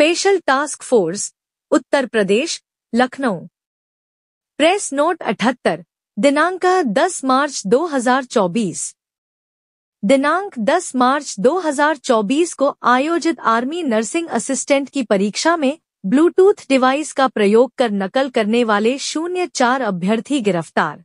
special task force Uttar Pradesh Lucknow press note अठहत्तर दिनांक 10 मार्च 2024 दिनांक 10 मार्च 2024 को आयोजित आर्मी नर्सिंग असिस्टेंट की परीक्षा में ब्लूटूथ डिवाइस का प्रयोग कर नकल करने वाले शून्य चार अभ्यर्थी गिरफ्तार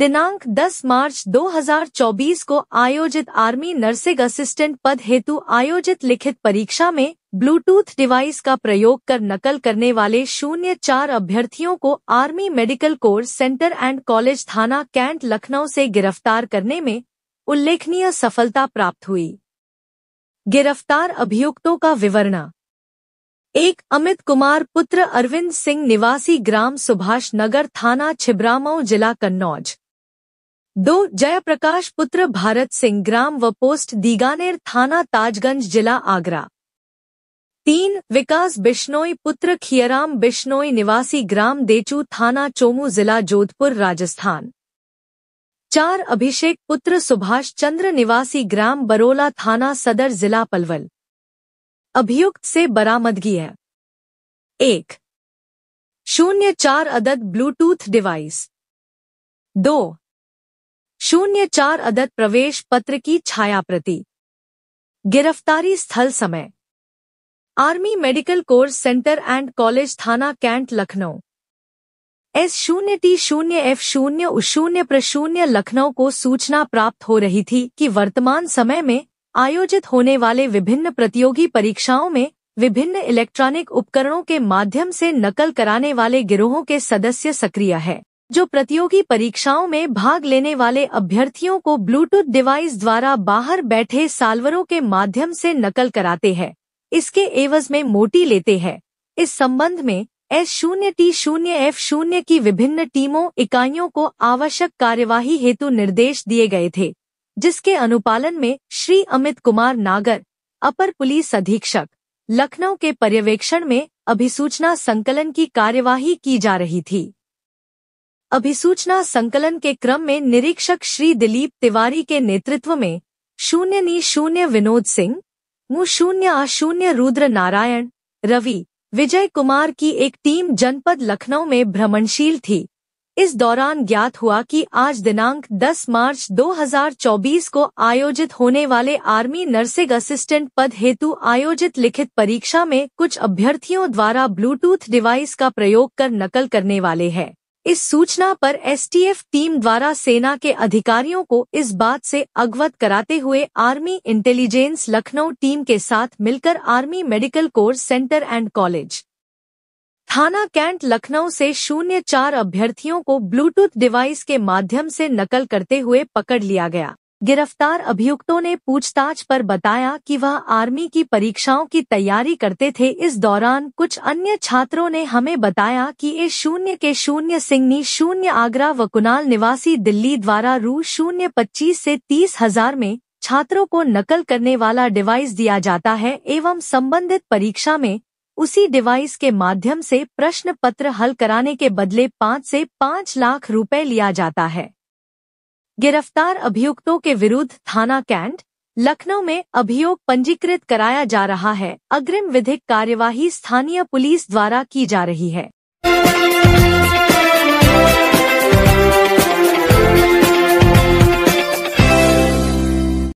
दिनांक 10 मार्च 2024 को आयोजित आर्मी नर्सिंग असिस्टेंट पद हेतु आयोजित लिखित परीक्षा में ब्लूटूथ डिवाइस का प्रयोग कर नकल करने वाले शून्य चार अभ्यर्थियों को army medical corps centre and college थाना कैंट लखनऊ से गिरफ्तार करने में उल्लेखनीय सफलता प्राप्त हुई गिरफ्तार अभियुक्तों का विवरण एक अमित कुमार पुत्र अरविंद सिंह निवासी ग्राम सुभाष नगर थाना छिबरामऊ जिला कन्नौज दो जयप्रकाश पुत्र भारत सिंह ग्राम व पोस्ट दीगानेर थाना ताजगंज जिला आगरा तीन विकास बिश्नोई पुत्र खियराम बिश्नोई निवासी ग्राम देचू थाना चोमू जिला जोधपुर राजस्थान चार अभिषेक पुत्र सुभाष चंद्र निवासी ग्राम बरोला थाना सदर जिला पलवल अभियुक्त से बरामदगी है एक शून्य चार अदद ब्लूटूथ डिवाइस दो शून्य चार अदत प्रवेश पत्र की छाया प्रति गिरफ्तारी स्थल समय army medical corps centre and college थाना कैंट लखनऊ एस शून्य टी शून्य एफ शून्य शून्य प्रशून्य लखनऊ को सूचना प्राप्त हो रही थी कि वर्तमान समय में आयोजित होने वाले विभिन्न प्रतियोगी परीक्षाओं में विभिन्न इलेक्ट्रॉनिक उपकरणों के माध्यम से नकल कराने वाले गिरोहों के सदस्य सक्रिय है जो प्रतियोगी परीक्षाओं में भाग लेने वाले अभ्यर्थियों को ब्लूटूथ डिवाइस द्वारा बाहर बैठे साल्वरों के माध्यम से नकल कराते हैं इसके एवज में मोटी लेते हैं इस संबंध में एस शून्य टी शून्य एफ शून्य की विभिन्न टीमों इकाइयों को आवश्यक कार्यवाही हेतु निर्देश दिए गए थे जिसके अनुपालन में श्री अमित कुमार नागर अपर पुलिस अधीक्षक लखनऊ के पर्यवेक्षण में अभिसूचना संकलन की कार्यवाही की जा रही थी अभिसूचना संकलन के क्रम में निरीक्षक श्री दिलीप तिवारी के नेतृत्व में शून्य नी शून्य विनोद सिंह मु शून्य अशून्य रुद्र नारायण रवि विजय कुमार की एक टीम जनपद लखनऊ में भ्रमणशील थी इस दौरान ज्ञात हुआ कि आज दिनांक 10 मार्च 2024 को आयोजित होने वाले आर्मी नर्सिंग असिस्टेंट पद हेतु आयोजित लिखित परीक्षा में कुछ अभ्यर्थियों द्वारा ब्लूटूथ डिवाइस का प्रयोग कर नकल करने वाले हैं इस सूचना पर एसटीएफ टीम द्वारा सेना के अधिकारियों को इस बात से अगवत कराते हुए आर्मी इंटेलिजेंस लखनऊ टीम के साथ मिलकर army medical corps centre and college थाना कैंट लखनऊ से शून्य चार अभ्यर्थियों को ब्लूटूथ डिवाइस के माध्यम से नकल करते हुए पकड़ लिया गया गिरफ्तार अभियुक्तों ने पूछताछ पर बताया कि वह आर्मी की परीक्षाओं की तैयारी करते थे इस दौरान कुछ अन्य छात्रों ने हमें बताया कि ए शून्य के शून्य सिंगनी शून्य आगरा व कुनाल निवासी दिल्ली द्वारा रू शून्य पच्चीस ऐसी तीस हजार में छात्रों को नकल करने वाला डिवाइस दिया जाता है एवं संबंधित परीक्षा में उसी डिवाइस के माध्यम से प्रश्न पत्र हल कराने के बदले पाँच से पाँच लाख रुपए लिया जाता है गिरफ्तार अभियुक्तों के विरुद्ध थाना कैंट लखनऊ में अभियोग पंजीकृत कराया जा रहा है अग्रिम विधिक कार्यवाही स्थानीय पुलिस द्वारा की जा रही है